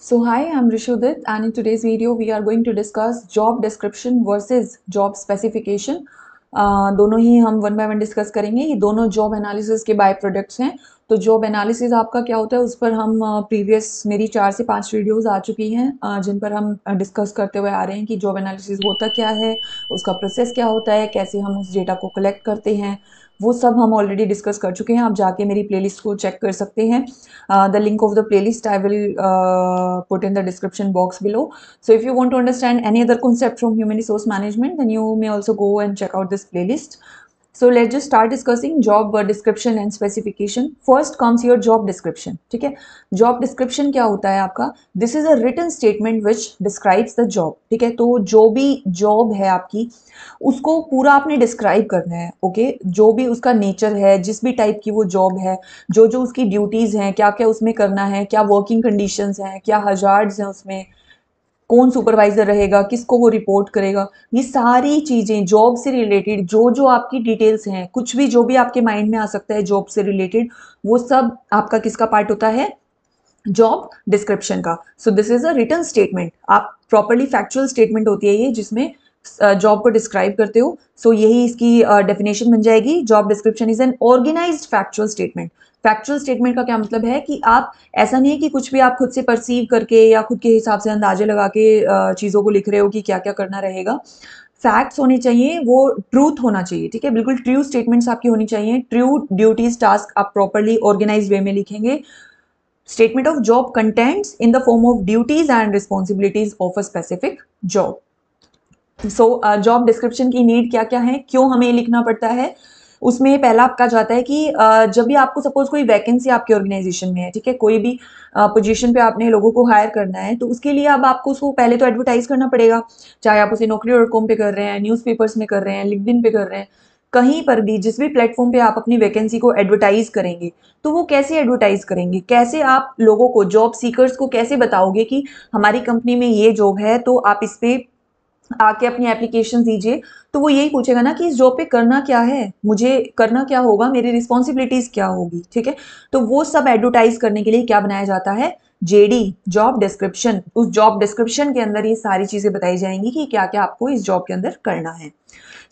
So hi, I'm Rishudit and in today's video we are going to discuss job description versus job specification. Uh, दोनों ही हम one by one discuss करेंगे ये दोनों job analysis के byproducts हैं तो job analysis आपका क्या होता है उस पर हम प्रीवियस uh, मेरी चार से पांच वीडियोस आ चुकी हैं uh, जिन पर हम डिस्कस करते हुए आ रहे हैं कि जॉब एनालिसिस होता क्या है उसका प्रोसेस क्या होता है कैसे हम उस डेटा को कलेक्ट करते हैं वो सब हम ऑलरेडी डिस्कस कर चुके हैं आप जाके मेरी प्लेलिस्ट को चेक कर सकते हैं the link of the playlist I will put in the description box below so if you want to understand any other concept from human resource management then you may also go and check out this playlist so let just start discussing job description and specification first comes your job description ठीक है job description क्या होता है आपका this is a written statement which describes the job ठीक है तो जो भी जॉब है आपकी उसको पूरा आपने डिस्क्राइब करना है ओके okay? जो भी उसका नेचर है जिस भी टाइप की वो जॉब है जो जो उसकी ड्यूटीज़ हैं क्या क्या उसमें करना है क्या वर्किंग कंडीशन हैं क्या हजार्ड हैं उसमें कौन सुपरवाइज़र रहेगा किसको वो रिपोर्ट करेगा ये सारी चीज़ें जॉब से रिलेटेड जो जो आपकी डिटेल्स हैं कुछ भी जो भी आपके माइंड में आ सकता है जॉब से रिलेटेड वो सब आपका किसका पार्ट होता है जॉब डिस्क्रिप्शन का so this is a written statement आप प्रॉपरली फैक्चुअल स्टेटमेंट होती है ये जिसमें जॉब को डिस्क्राइब करते हो सो so यही इसकी डेफिनेशन बन जाएगी job description is an organise factual statement factual statement का क्या मतलब है कि आप ऐसा नहीं है कि कुछ भी आप खुद से परसीव करके या खुद के हिसाब से अंदाजे लगा के चीज़ों को लिख रहे हो कि क्या क्या करना रहेगा फैक्ट्स होने चाहिए वो ट्रूथ होना चाहिए ठीक है बिल्कुल ट्रू स्टेटमेंट्स आपकी होनी चाहिए ट्रू ड्यूटीज टास्क आप प्रॉपरली ऑर्गेनाइज वे में लिखेंगे statement of job contents in the form of duties and responsibilities of a specific job so job description की नीड क्या क्या है क्यों हमें लिखना पड़ता है uh, उसमें पहला आपका जाता है कि जब भी आपको सपोज कोई वैकेंसी आपके ऑर्गेनाइजेशन में है ठीक है कोई भी पोजीशन पे आपने लोगों को हायर करना है तो उसके लिए अब आपको उसको पहले तो एडवर्टाइज करना पड़ेगा चाहे आप उसे नौकरी डॉट कॉम पर कर रहे हैं न्यूज़पेपर्स में कर रहे हैं लिंकडिन पे कर रहे हैं कहीं पर भी जिस भी प्लेटफॉर्म पे आप अपनी वैकेंसी को एडवर्टाइज करेंगे तो वो कैसे एडवर्टाइज करेंगे कैसे आप लोगों को जॉब सीकर्स को कैसे बताओगे कि हमारी कंपनी में ये जॉब है तो आप इस पर आके अपनी एप्लीकेशन दीजिए तो वो यही पूछेगा ना कि इस जॉब पे करना क्या है मुझे करना क्या होगा मेरी रिस्पॉन्सिबिलिटीज़ क्या होगी ठीक है तो वो सब एडवर्टाइज़ करने के लिए क्या बनाया जाता है जेडी जॉब डिस्क्रिप्शन उस जॉब डिस्क्रिप्शन के अंदर ये सारी चीज़ें बताई जाएंगी कि क्या क्या आपको इस जॉब के अंदर करना है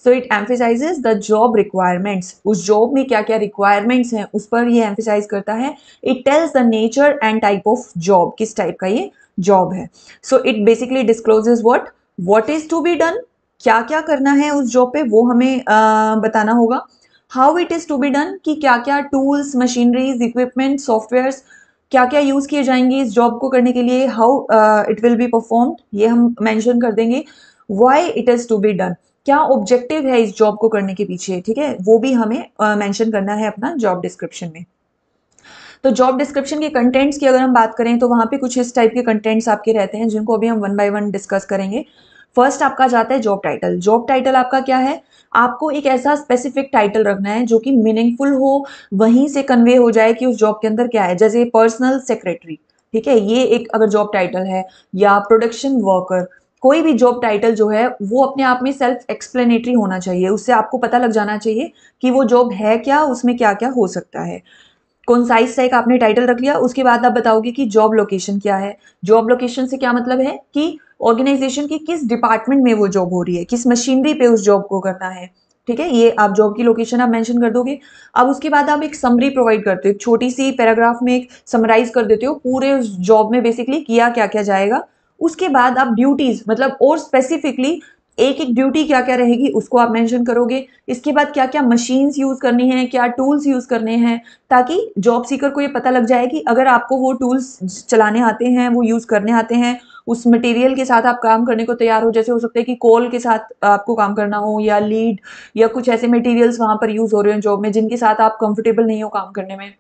so it emphasises the job requirements उस जॉब में क्या क्या रिक्वायरमेंट्स हैं उस पर ये एम्फेसाइज करता है it tells the nature and type of job किस टाइप का ये जॉब है so it basically discloses what what is to be done क्या क्या करना है उस जॉब पे वो हमें आ, बताना होगा how it is to be done कि क्या क्या टूल्स मशीनरीज इक्विपमेंट सॉफ्टवेयर क्या क्या यूज़ किए जाएंगे इस जॉब को करने के लिए how it will be perform ये हम मैंशन कर देंगे why it is to be done क्या ऑब्जेक्टिव है इस जॉब को करने के पीछे ठीक है वो भी हमें मैंशन uh, करना है अपना जॉब डिस्क्रिप्शन में तो जॉब डिस्क्रिप्शन के कंटेंट्स की अगर हम बात करें तो वहाँ पे कुछ इस टाइप के कंटेंट्स आपके रहते हैं जिनको अभी हम वन बाय वन डिस्कस करेंगे फर्स्ट आपका जाता है जॉब टाइटल जॉब टाइटल आपका क्या है आपको एक ऐसा स्पेसिफिक टाइटल रखना है जो कि मीनिंगफुल हो वहीं से कन्वे हो जाए कि उस जॉब के अंदर क्या है जैसे पर्सनल सेक्रेटरी ठीक है ये एक अगर जॉब टाइटल है या प्रोडक्शन वर्कर कोई भी जॉब टाइटल जो है वो अपने आप में सेल्फ एक्सप्लेनेटरी होना चाहिए उससे आपको पता लग जाना चाहिए कि वो जॉब है क्या उसमें क्या क्या हो सकता है कौन साइज टाइप आपने टाइटल रख लिया उसके बाद आप बताओगे कि जॉब लोकेशन क्या है जॉब लोकेशन से क्या मतलब है कि ऑर्गेनाइजेशन की किस डिपार्टमेंट में वो जॉब हो रही है किस मशीनरी पे उस जॉब को करना है ठीक है ये आप जॉब की लोकेशन आप मेंशन कर दोगे अब उसके बाद आप एक समरी प्रोवाइड करते हो एक छोटी सी पैराग्राफ में एक समराइज कर देते हो पूरे उस जॉब में बेसिकली किया क्या क्या जाएगा उसके बाद आप ड्यूटीज़ मतलब और स्पेसिफिकली एक एक ड्यूटी क्या क्या रहेगी उसको आप मेंशन करोगे इसके बाद क्या क्या मशीन्स यूज़ करनी है क्या टूल्स यूज़ करने हैं ताकि जॉब सीकर को ये पता लग जाए कि अगर आपको वो टूल्स चलाने आते हैं वो यूज़ करने आते हैं उस मटेरियल के साथ आप काम करने को तैयार हो जैसे हो सकता है कि कोल के साथ आपको काम करना हो या लीड या कुछ ऐसे मटेरियल्स वहाँ पर यूज़ हो रहे हैं जॉब में जिनके साथ आप कंफर्टेबल नहीं हो काम करने में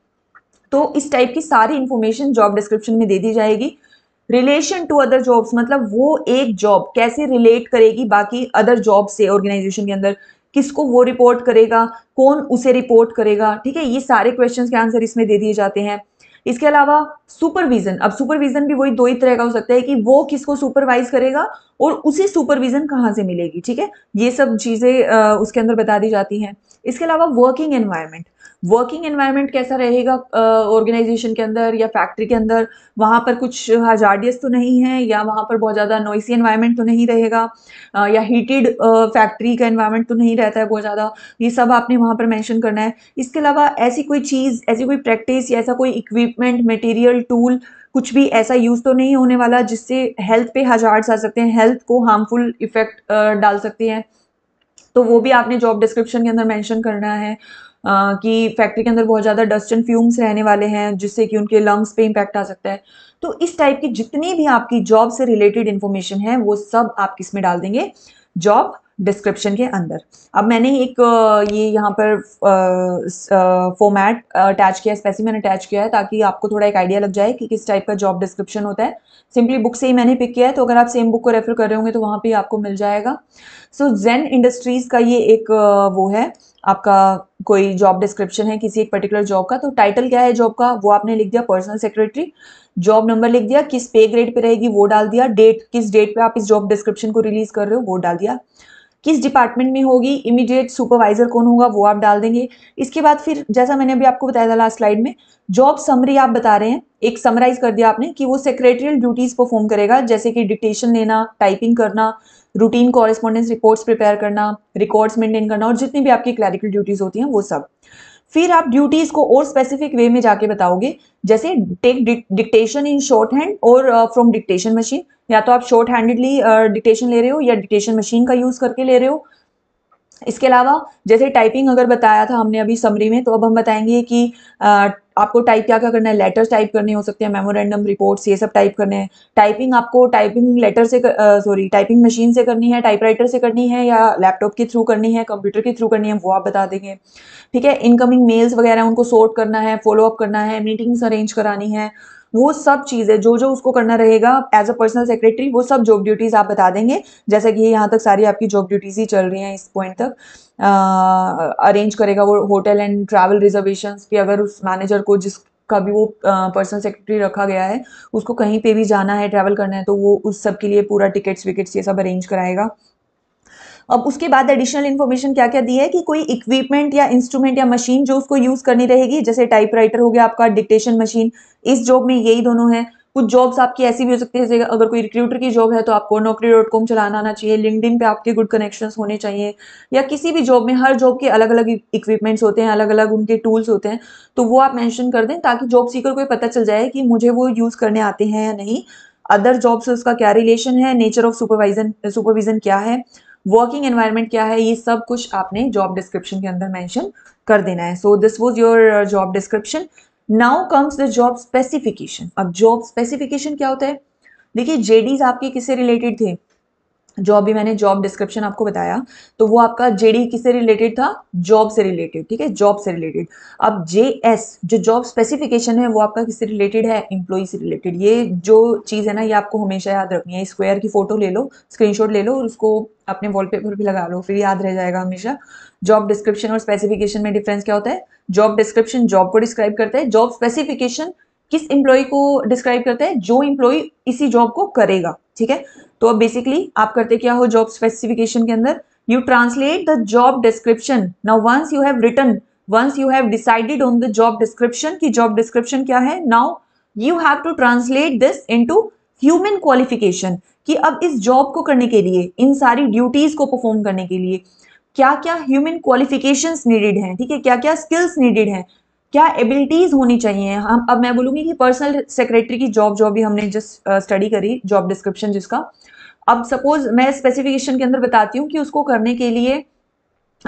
तो इस टाइप की सारी इन्फॉर्मेशन जॉब डिस्क्रिप्शन में दे दी जाएगी रिलेशन टू अदर जॉब्स मतलब वो एक जॉब कैसे रिलेट करेगी बाकी अदर जॉब से ऑर्गेनाइजेशन के अंदर किसको वो रिपोर्ट करेगा कौन उसे रिपोर्ट करेगा ठीक है ये सारे क्वेश्चंस के आंसर इसमें दे दिए जाते हैं इसके अलावा सुपरविजन अब सुपरविजन भी वही दो ही तरह का हो सकता है कि वो किसको सुपरवाइज करेगा और उसे सुपरविजन कहाँ से मिलेगी ठीक है ये सब चीज़ें उसके अंदर बता दी जाती हैं इसके अलावा वर्किंग एनवायरमेंट वर्किंग एनवायरनमेंट कैसा रहेगा ऑर्गेनाइजेशन के अंदर या फैक्ट्री के अंदर वहाँ पर कुछ हजारडियस तो नहीं है या वहाँ पर बहुत ज़्यादा नॉइसी एनवायरनमेंट तो नहीं रहेगा uh, या हीटेड फैक्ट्री uh, का एनवायरनमेंट तो नहीं रहता है बहुत ज़्यादा ये सब आपने वहाँ पर मैंशन करना है इसके अलावा ऐसी कोई चीज़ ऐसी कोई प्रैक्टिस या ऐसा कोई इक्विपमेंट मटेरियल टूल कुछ भी ऐसा यूज़ तो नहीं होने वाला जिससे हेल्थ पे हजार्ड्स आ सकते हैं हेल्थ को हार्मफुल इफेक्ट डाल सकते हैं तो वो भी आपने जॉब डिस्क्रिप्शन के अंदर मेंशन करना है कि फैक्ट्री के अंदर बहुत ज़्यादा डस्ट एंड फ्यूम्स रहने वाले हैं जिससे कि उनके लंग्स पे इम्पैक्ट आ सकता है तो इस टाइप की जितनी भी आपकी जॉब से रिलेटेड इन्फॉर्मेशन है वो सब आप किस में डाल देंगे जॉब डिस्क्रिप्शन के अंदर अब मैंने एक ये यहाँ पर फॉर्मेट अटैच किया मैंने अटैच किया है ताकि आपको थोड़ा एक आइडिया लग जाए कि किस टाइप का जॉब डिस्क्रिप्शन होता है सिंपली बुक से ही मैंने पिक किया है तो अगर आप सेम बुक को रेफर कर रहे होंगे तो वहाँ पे आपको मिल जाएगा सो जेन इंडस्ट्रीज़ का ये एक वो है आपका कोई जॉब डिस्क्रिप्शन है किसी एक पर्टिकुलर जॉब का तो टाइटल क्या है जॉब का वो आपने लिख दिया पर्सनल सेक्रेटरी जॉब नंबर लिख दिया किस पे ग्रेड पे रहेगी वो डाल दिया डेट किस डेट पे आप इस जॉब डिस्क्रिप्शन को रिलीज कर रहे हो वो डाल दिया किस डिपार्टमेंट में होगी इमीडिएट सुपरवाइजर कौन होगा वो आप डाल देंगे इसके बाद फिर जैसा मैंने अभी आपको बताया था लास्ट स्लाइड में जॉब समरी आप बता रहे हैं एक समराइज कर दिया आपने कि वो सेक्रेटरियल ड्यूटीज परफॉर्म करेगा जैसे कि डिक्टेशन लेना टाइपिंग करना रूटीन कॉरेस्पॉन्डेंस रिपोर्ट्स प्रिपेयर करना रिकॉर्ड्स मेंटेन करना और जितनी भी आपकी क्लैरिकल ड्यूटीज होती हैं वो सब फिर आप ड्यूटीज को और स्पेसिफिक वे में जाके बताओगे जैसे take dictation in shorthand और फ्रॉम डिक्टेशन मशीन या तो आप शॉर्ट हैंडेडली डिक्टेशन ले रहे हो या डिक्टेशन मशीन का यूज करके ले रहे हो इसके अलावा जैसे टाइपिंग अगर बताया था हमने अभी समरी में तो अब हम बताएंगे कि uh, आपको टाइप क्या क्या करना है लेटर्स टाइप करने हो सकते हैं मेमोरेंडम रिपोर्ट्स ये सब टाइप करने हैं टाइपिंग आपको टाइपिंग लेटर से सॉरी टाइपिंग मशीन से करनी है टाइपराइटर से करनी है या लैपटॉप के थ्रू करनी है कंप्यूटर के थ्रू करनी है वो आप बता देंगे ठीक है इनकमिंग मेल्स वगैरह उनको सॉर्ट करना है फॉलोअप करना है मीटिंग्स अरेंज करानी है वो सब चीज़ें जो जो उसको करना रहेगा एज अ पर्सनल सेक्रेटरी वो सब जॉब ड्यूटीज़ आप बता देंगे जैसे कि यहाँ तक सारी आपकी जॉब ड्यूटीज़ ही चल रही हैं इस पॉइंट तक अरेंज करेगा वो होटल एंड ट्रैवल रिजर्वेशन भी अगर उस मैनेजर को जिस का भी वो पर्सनल सेक्रेटरी रखा गया है उसको कहीं पे भी जाना है ट्रैवल करना है तो वो उस सब के लिए पूरा टिकट्स विकेट्स ये सब अरेंज कराएगा अब उसके बाद एडिशनल इन्फॉर्मेशन क्या क्या दी है कि कोई इक्विपमेंट या इंस्ट्रूमेंट या मशीन जो उसको यूज़ करनी रहेगी जैसे टाइपराइटर हो गया आपका डिक्टेशन मशीन इस जॉब में यही दोनों है कुछ जॉब्स आपकी ऐसी भी हो सकती है जैसे अगर कोई रिक्रूटर की जॉब है तो आपको नौकरी डॉट कॉम चलाना आना चाहिए लिंकड पे आपके गुड कनेक्शन होने चाहिए या किसी भी जॉब में हर जॉब के अलग अलग इक्विपमेंट्स होते हैं अलग अलग उनके टूल्स होते हैं तो वो आप मैंशन कर दें ताकि जॉब सीकर को पता चल जाए कि मुझे वो यूज़ करने आते हैं या नहीं अदर जॉब से उसका क्या रिलेशन है नेचर ऑफ सुपरवाइजन सुपरविजन क्या है वर्किंग एनवायरमेंट क्या है ये सब कुछ आपने जॉब डिस्क्रिप्शन के अंदर मैंशन कर देना है so this was your job description now comes the job specification अब जॉब स्पेसिफिकेशन क्या होता है देखिए जेडीज आपके किससे रिलेटेड थे जो अभी मैंने जॉब डिस्क्रिप्शन आपको बताया तो वो आपका जेडी किससे रिलेटेड था जॉब से रिलेटेड ठीक है जॉब से रिलेटेड अब एस जो जॉब स्पेसिफिकेशन है वो आपका किससे रिलेटेड है इंप्लॉई से रिलेटेड ये जो चीज़ है ना ये आपको हमेशा याद रखनी है स्क्वायर की फोटो ले लो स्क्रीनशॉट ले लो और उसको अपने वॉलपेपर भी लगा लो फिर याद रह जाएगा हमेशा जॉब डिस्क्रिप्शन और स्पेसिफिकेशन में डिफरेंस क्या होता है जॉब डिस्क्रिप्शन जॉब को डिस्क्राइब करता है जॉब स्पेसिफिकेशन किस इंप्लॉय को डिस्क्राइब करता है जो एम्प्लॉय इसी जॉब को करेगा ठीक है तो अब बेसिकली आप करते क्या हो जॉब स्पेसिफिकेशन के अंदर you translate the job description now once you have written once you have decided on the job description की जॉब डिस्क्रिप्शन क्या है now you have to translate this into human qualification कि अब इस job को करने के लिए इन सारी ड्यूटीज को परफॉर्म करने के लिए क्या क्या ह्यूमन क्वालिफिकेशंस नीडेड हैं ठीक है क्या क्या स्किल्स नीडेड हैं क्या एबिलिटीज होनी चाहिए हम अब मैं बोलूंगी कि पर्सनल सेक्रेटरी की जॉब जो भी हमने जस्ट स्टडी uh, करी जॉब डिस्क्रिप्शन जिसका अब सपोज मैं स्पेसिफिकेशन के अंदर बताती हूँ कि उसको करने के लिए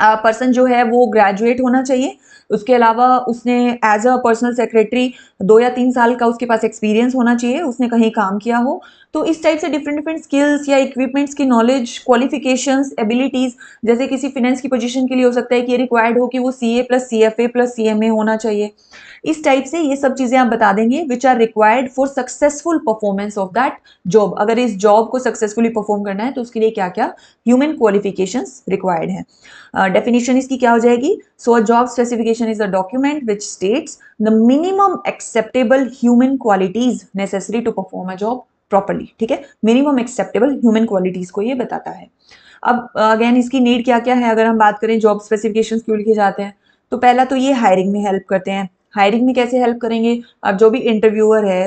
पर्सन uh, जो है वो ग्रेजुएट होना चाहिए उसके अलावा उसने एज अ पर्सनल सेक्रेटरी दो या तीन साल का उसके पास एक्सपीरियंस होना चाहिए उसने कहीं काम किया हो तो इस टाइप से डिफरेंट डिफरेंट स्किल्स या इक्विपमेंट्स की नॉलेज क्वालिफिकेशंस एबिलिटीज़ जैसे किसी फिनेंस की पोजीशन के लिए हो सकता है कि ये रिक्वायर्ड हो कि वो C A plus C F A plus C M A होना चाहिए इस टाइप से ये सब चीज़ें आप बता देंगे which are required for successful performance of that job अगर इस जॉब को सक्सेसफुली परफॉर्म करना है तो उसके लिए क्या क्या ह्यूमन क्वालिफिकेशन रिक्वायर्ड है डेफिनेशन इसकी क्या हो जाएगी so a job specification is a document which states the minimum ex acceptable human qualities necessary to perform a job properly ठीक है मिनिमम एक्सेप्टेबल ह्यूमन क्वालिटीज को ये बताता है अब अगेन इसकी नीड क्या क्या है अगर हम बात करें जॉब स्पेसिफिकेशन क्यों लिखे जाते हैं तो पहला तो ये हायरिंग में हेल्प करते हैं हायरिंग में कैसे हेल्प करेंगे अब जो भी इंटरव्यूअर है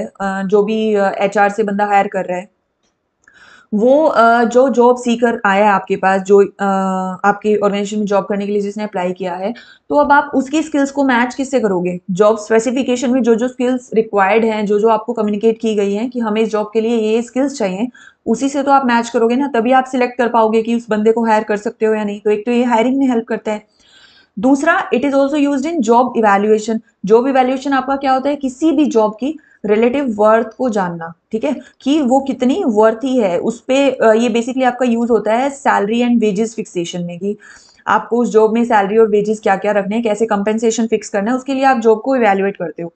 जो भी एच से बंदा हायर कर रहा है वो जो जॉब सीकर आया है आपके पास जो आपके ऑर्गेनाइजेशन में जॉब करने के लिए जिसने अप्लाई किया है तो अब आप उसकी स्किल्स को मैच किससे करोगे जॉब स्पेसिफिकेशन में जो जो स्किल्स रिक्वायर्ड हैं जो जो आपको कम्युनिकेट की गई हैं कि हमें इस जॉब के लिए ये स्किल्स चाहिए उसी से तो आप मैच करोगे ना तभी आप सिलेक्ट कर पाओगे कि उस बंदे को हायर कर सकते हो या नहीं तो एक तो ये हायरिंग में हेल्प करता है दूसरा it is also use in job evaluation job evaluation आपका क्या होता है किसी भी जॉब की रिलेटिव वर्थ को जानना ठीक है कि वो कितनी वर्थी है उस पर ये बेसिकली आपका यूज़ होता है सैलरी एंड वेजेस फिक्सेशन में कि आपको उस जॉब में सैलरी और वेजेस क्या क्या रखने हैं कैसे कंपेंसेशन फिक्स करना है उसके लिए आप जॉब को इवेल्युएट करते हो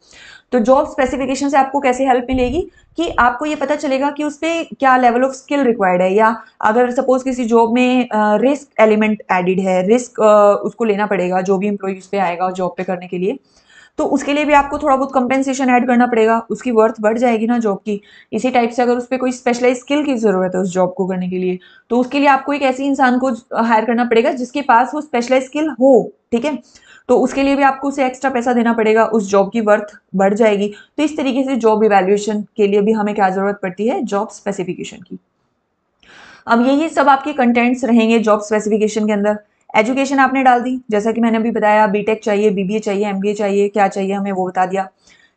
तो जॉब स्पेसिफिकेशन से आपको कैसे हेल्प मिलेगी कि आपको ये पता चलेगा कि उस पर क्या लेवल ऑफ स्किल रिक्वायर्ड है या अगर सपोज किसी जॉब में रिस्क एलिमेंट एडिड है रिस्क उसको लेना पड़ेगा जो भी एम्प्लॉई उस पर आएगा जॉब पे करने के लिए तो उसके लिए भी आपको थोड़ा बहुत कंपेंसेशन ऐड करना पड़ेगा उसकी वर्थ बढ़ जाएगी ना जॉब की इसी टाइप से अगर उस पर कोई स्पेशलाइज स्किल की ज़रूरत है उस जॉब को करने के लिए तो उसके लिए आपको एक ऐसे इंसान को हायर करना पड़ेगा जिसके पास वो स्पेशलाइज स्किल हो ठीक है तो उसके लिए भी आपको उसे एक्स्ट्रा पैसा देना पड़ेगा उस जॉब की वर्थ बढ़ जाएगी तो इस तरीके से जॉब इवेल्यूएशन के लिए भी हमें क्या ज़रूरत पड़ती है जॉब स्पेसिफिकेशन की अब यही सब आपके कंटेंट्स रहेंगे जॉब स्पेसिफिकेशन के अंदर एजुकेशन आपने डाल दी जैसा कि मैंने अभी बताया बीटेक चाहिए बीबीए चाहिए एमबीए चाहिए क्या चाहिए हमें वो बता दिया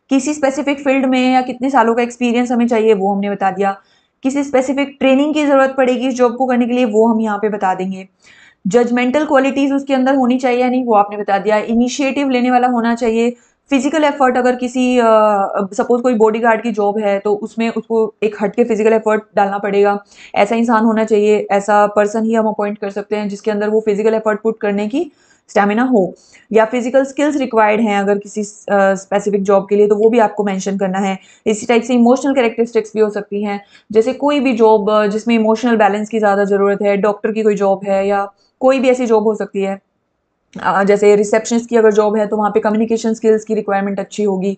किसी स्पेसिफिक फील्ड में या कितने सालों का एक्सपीरियंस हमें चाहिए वो हमने बता दिया किसी स्पेसिफिक ट्रेनिंग की ज़रूरत पड़ेगी इस जॉब को करने के लिए वो हम यहाँ पे बता देंगे जजमेंटल क्वालिटीज़ उसके अंदर होनी चाहिए या नहीं वो आपने बता दिया इनिशिएटिव लेने वाला होना चाहिए फिजिकल एफर्ट अगर किसी सपोज कोई बॉडी गार्ड की जॉब है तो उसमें उसको एक हट के फिजिकल एफर्ट डालना पड़ेगा ऐसा इंसान होना चाहिए ऐसा पर्सन ही हम अपॉइंट कर सकते हैं जिसके अंदर वो फिजिकल एफर्ट पुट करने की स्टेमिना हो या फिजिकल स्किल्स रिक्वायर्ड हैं अगर किसी स्पेसिफिक uh, जॉब के लिए तो वो भी आपको मैंशन करना है इसी टाइप से इमोशनल कैरेक्टरिस्टिक्स भी हो सकती हैं जैसे कोई भी जॉब जिसमें इमोशनल बैलेंस की ज़्यादा ज़रूरत है डॉक्टर की कोई जॉब है या कोई भी ऐसी जॉब हो सकती है जैसे रिसेप्शनिस्ट की अगर जॉब है तो वहाँ पे कम्युनिकेशन स्किल्स की रिक्वायरमेंट अच्छी होगी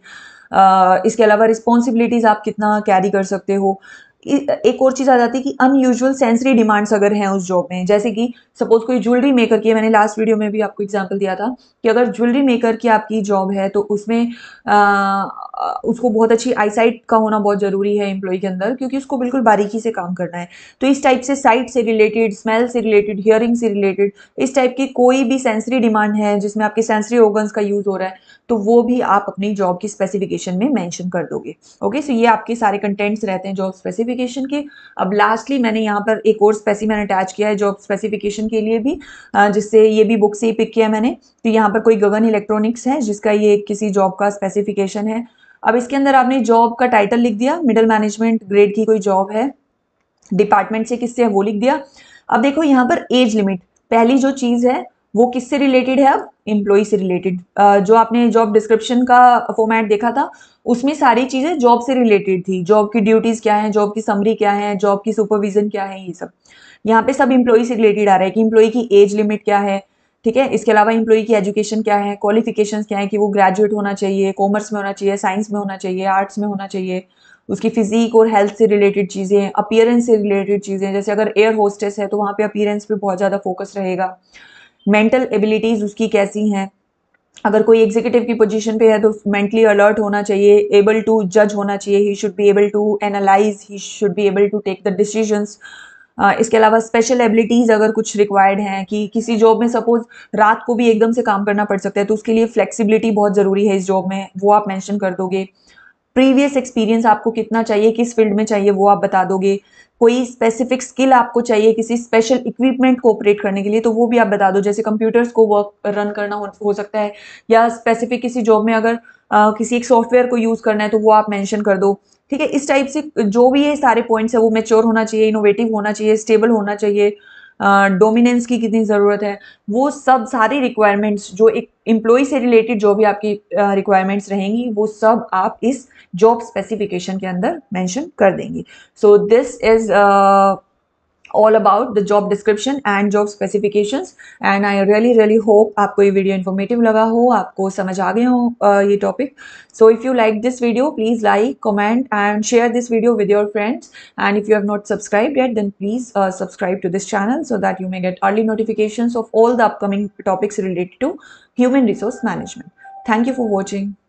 इसके अलावा रिस्पॉन्सिबिलिटीज़ आप कितना कैरी कर सकते हो एक और चीज़ आ जाती है कि अनयूजुअल सेंसरी डिमांड्स अगर हैं उस जॉब में जैसे कि सपोज कोई ज्वेलरी मेकर की मैंने लास्ट वीडियो में भी आपको एग्जांपल दिया था कि अगर ज्वेलरी मेकर की आपकी जॉब है तो उसमें आ, उसको बहुत अच्छी आईसाइट का होना बहुत ज़रूरी है एम्प्लॉय के अंदर क्योंकि उसको बिल्कुल बारीकी से काम करना है तो इस टाइप से साइट से रिलेटेड स्मेल से रिलेटेड हियरिंग से रिलेटेड इस टाइप की कोई भी सेंसरी डिमांड है जिसमें आपके सेंसरी ऑर्गन्स का यूज़ हो रहा है तो वो भी आप अपनी जॉब की स्पेसिफिकेशन में मैंशन कर दोगे ओके सो ये आपके सारे कंटेंट्स रहते हैं जॉब स्पेसिफिक स्पेसिफिकेशन के अब लास्टली मैंने यहाँ पर एक और स्पेसिमैन अटैच किया है जॉब स्पेसिफिकेशन के लिए भी जिससे ये भी बुक से ही पिक किया मैंने तो यहाँ पर कोई गगन इलेक्ट्रॉनिक्स है जिसका ये किसी जॉब का स्पेसिफिकेशन है अब इसके अंदर आपने जॉब का टाइटल लिख दिया मिडल मैनेजमेंट ग्रेड की कोई जॉब है डिपार्टमेंट से किससे है वो लिख दिया अब देखो यहाँ पर एज लिमिट पहली जो चीज़ है वो किससे रिलेटेड है अब इम्प्लॉय से रिलेटेड जो आपने जॉब डिस्क्रिप्शन का फॉर्मेट देखा था उसमें सारी चीज़ें जॉब से रिलेटेड थी जॉब की ड्यूटीज़ क्या है जॉब की समरी क्या है जॉब की सुपरविजन क्या है ये सब यहाँ पे सब इम्प्लॉय से रिलेटेड आ रहा है कि इम्प्लॉय की एज लिमिट क्या है ठीक है इसके अलावा इम्प्लॉय की एजुकेशन क्या है क्वालिफिकेशन क्या है कि वो ग्रेजुएट होना चाहिए कॉमर्स में होना चाहिए साइंस में होना चाहिए आर्ट्स में होना चाहिए उसकी फिजिक और हेल्थ से रिलेटेड चीज़ें अपियरेंस से रिलेटेड चीज़ें जैसे अगर एयर होस्टेस है तो वहाँ पे अपियरेंस पे बहुत ज़्यादा फोकस रहेगा मेंटल एबिलिटीज़ उसकी कैसी हैं अगर कोई एग्जीक्यूटिव की पोजीशन पे है तो मेंटली अलर्ट होना चाहिए एबल टू जज होना चाहिए he should be able to analyze he should be able to take the decisions इसके अलावा स्पेशल एबिलिटीज़ अगर कुछ रिक्वायर्ड हैं कि किसी जॉब में सपोज रात को भी एकदम से काम करना पड़ सकता है तो उसके लिए फ्लेक्सिबिलिटी बहुत ज़रूरी है इस जॉब में वो आप मैंशन कर दोगे uh, प्रीवियस एक्सपीरियंस आपको कितना चाहिए किस फील्ड में चाहिए वो आप बता दोगे कोई स्पेसिफिक स्किल आपको चाहिए किसी स्पेशल इक्विपमेंट को ऑपरेट करने के लिए तो वो भी आप बता दो जैसे कंप्यूटर्स को वर्क रन करना हो, हो सकता है या स्पेसिफिक किसी जॉब में अगर आ, किसी एक सॉफ्टवेयर को यूज़ करना है तो वो आप मेंशन कर दो ठीक है इस टाइप से जो भी ये सारे पॉइंट्स है वो मेच्योर होना चाहिए इनोवेटिव होना चाहिए स्टेबल होना चाहिए डोमिनेंस की कितनी ज़रूरत है वो सब सारी रिक्वायरमेंट्स जो एक एम्प्लॉय से रिलेटेड जो भी आपकी रिक्वायरमेंट्स रहेंगी वो सब आप इस जॉब स्पेसिफिकेशन के अंदर मेंशन कर देंगी so this is all about the job description and job specifications and I really really hope आपको ये video informative लगा हो आपको समझ आ गए हो ये topic so if you like this video please like comment and share this video with your friends and if you have not subscribed yet then please uh, subscribe to this channel so that you may get early notifications of all the upcoming topics related to human resource management thank you for watching